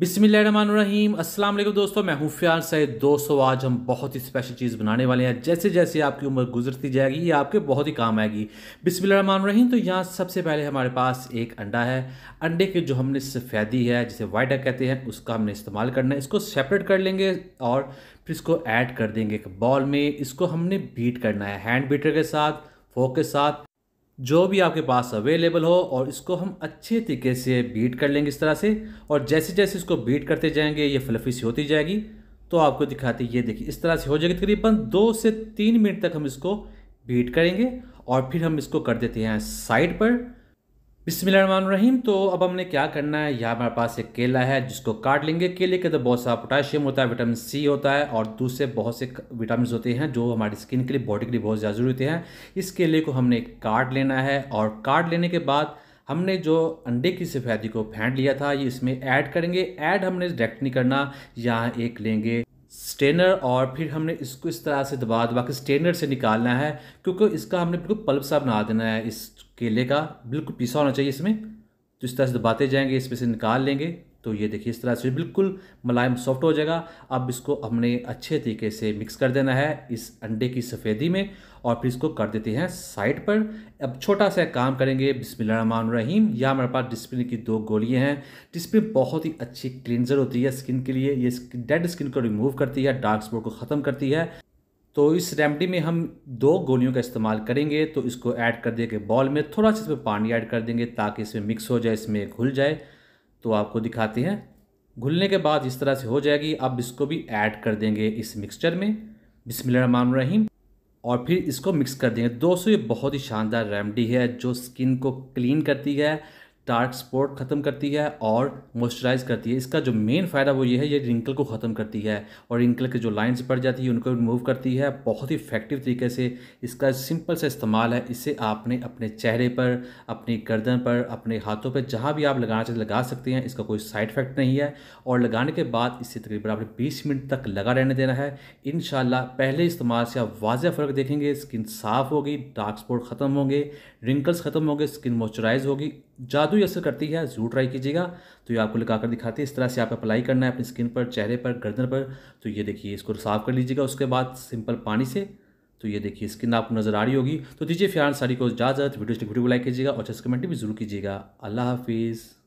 बिसमीम अस्सलाम वालेकुम दोस्तों मैं हूँ सैद दोस्तों आज हम बहुत ही स्पेशल चीज़ बनाने वाले हैं जैसे जैसे आपकी उम्र गुजरती जाएगी ये आपके बहुत ही काम आएगी बिसमीम तो यहाँ सबसे पहले हमारे पास एक अंडा है अंडे के जो हमने सफ़ेदी है जिसे वाइट कहते हैं उसका हमने इस्तेमाल करना है इसको सेपरेट कर लेंगे और फिर इसको ऐड कर देंगे एक बॉल में इसको हमने बीट करना है हैंड बीटर के साथ फोक के साथ जो भी आपके पास अवेलेबल हो और इसको हम अच्छे तरीके से बीट कर लेंगे इस तरह से और जैसे जैसे इसको बीट करते जाएंगे ये फ्लफी सी होती जाएगी तो आपको दिखाते ये देखिए इस तरह से हो जाएगी तकरीबन दो से तीन मिनट तक हम इसको बीट करेंगे और फिर हम इसको कर देते हैं साइड पर बिस्मिल्लाम तो अब हमने क्या करना है यहाँ हमारे पास एक केला है जिसको काट लेंगे केले के अंदर तो बहुत सारा पोटाशियम होता है विटामिन सी होता है और दूसरे बहुत से विटामिन होते हैं जो हमारी स्किन के लिए बॉडी के लिए बहुत ज़्यादा ज़रूरी होते हैं इस केले को हमने काट लेना है और काट लेने के बाद हमने जो अंडे की सफेदी को फेंट लिया था ये इसमें ऐड करेंगे ऐड हमने डायरेक्ट नहीं करना यहाँ एक लेंगे स्टेनर और फिर हमने इसको इस तरह से दबा दबा के स्टेनर से निकालना है क्योंकि इसका हमने बिल्कुल पल्प सा बना देना है इस केले का बिल्कुल पीसा होना चाहिए इसमें तो इस तरह से दबाते जाएंगे इसमें से निकाल लेंगे तो ये देखिए इस तरह से बिल्कुल मुलायम सॉफ्ट हो जाएगा अब इसको हमने अच्छे तरीके से मिक्स कर देना है इस अंडे की सफ़ेदी में और फिर इसको कर देते हैं साइड पर अब छोटा सा काम करेंगे बिस्मिल रहीम या हमारे पास डिस्प्रिन की दो गोलियां हैं डिस्प्रिन बहुत ही अच्छी क्लिनजर होती है स्किन के लिए ये डेड स्किन को रिमूव करती है डार्क स्पॉट को ख़त्म करती है तो इस रेमडी में हम दो गोलियों का इस्तेमाल करेंगे तो इसको ऐड कर देंगे बॉल में थोड़ा सा इसमें पानी ऐड कर देंगे ताकि इसमें मिक्स हो जाए इसमें घुल जाए तो आपको दिखाते हैं घुलने के बाद इस तरह से हो जाएगी अब इसको भी ऐड कर देंगे इस मिक्सचर में बिसमान रहीम और फिर इसको मिक्स कर देंगे दोस्तों ये बहुत ही शानदार रेमडी है जो स्किन को क्लीन करती है डार्क स्पॉट ख़त्म करती है और मॉइस्चराइज करती है इसका जो मेन फ़ायदा वो ये है ये रिंकल को ख़त्म करती है और रिंकल के जो लाइन्स पड़ जाती है उनको रिमूव करती है बहुत ही इफेक्टिव तरीके से इसका सिंपल सा इस्तेमाल है इससे आपने अपने चेहरे पर अपनी गर्दन पर अपने हाथों पर जहाँ भी आप लगाना चाहते लगा सकते हैं इसका कोई साइड इफेक्ट नहीं है और लगाने के बाद इसे तकरीबन आपने बीस मिनट तक लगा रहने देना है इन पहले इस्तेमाल से आप वाजह फ़र्क देखेंगे स्किन साफ़ होगी डार्क स्पॉट ख़त्म होंगे रिंकल्स ख़त्म होंगे स्किन मॉइस्चराइज होगी जादू ही असर करती है ज़रूर ट्राई कीजिएगा तो ये आपको लगाकर दिखाते हैं इस तरह से आप अप्लाई करना है अपनी स्किन पर चेहरे पर गर्दन पर तो ये देखिए इसको साफ़ कर लीजिएगा उसके बाद सिंपल पानी से तो ये देखिए स्किन आपको नज़र आ रही होगी तो दीजिए फिलहाल साड़ी को इजाज़त वीडियो वीडियो को लाइक कीजिएगा और चेस्ट कमेंट भी जरूर कीजिएगा अल्लाह हाफिज़